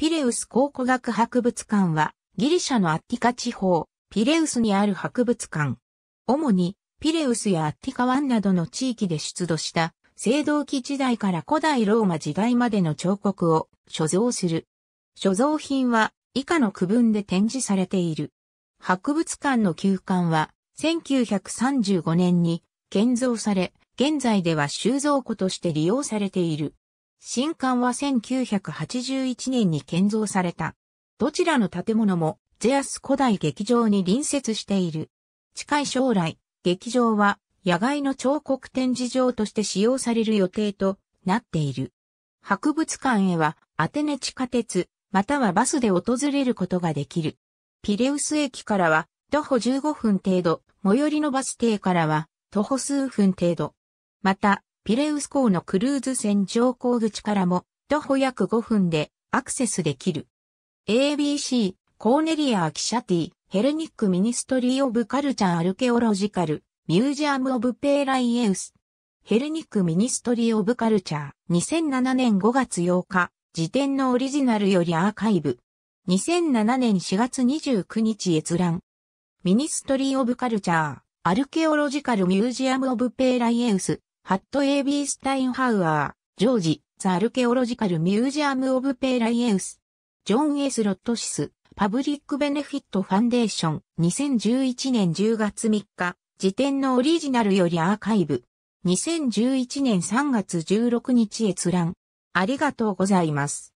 ピレウス考古学博物館は、ギリシャのアッティカ地方、ピレウスにある博物館。主に、ピレウスやアッティカ湾などの地域で出土した、青銅器時代から古代ローマ時代までの彫刻を所蔵する。所蔵品は以下の区分で展示されている。博物館の休館は1935年に建造され、現在では収蔵庫として利用されている。新館は1981年に建造された。どちらの建物もゼアス古代劇場に隣接している。近い将来、劇場は野外の彫刻展示場として使用される予定となっている。博物館へはアテネ地下鉄、またはバスで訪れることができる。ピレウス駅からは徒歩15分程度、最寄りのバス停からは徒歩数分程度。また、ピレウス港のクルーズ船乗港口からも徒歩約5分でアクセスできる。ABC、コーネリア・アキシャティ、ヘルニック・ミニストリー・オブ・カルチャー・アルケオロジカル、ミュージアム・オブ・ペーライエウス。ヘルニック・ミニストリー・オブ・カルチャー、2007年5月8日、辞典のオリジナルよりアーカイブ。2007年4月29日閲覧。ミニストリー・オブ・カルチャー、アルケオロジカル・ミュージアム・オブ・ペーライエウス。ハット・エイビー・スタインハウアー、ジョージ、ザ・アルケオロジカル・ミュージアム・オブ・ペイ・ライエウス、ジョン・エス・ロットシス、パブリック・ベネフィット・ファンデーション、2011年10月3日、時点のオリジナルよりアーカイブ、2011年3月16日閲覧、ありがとうございます。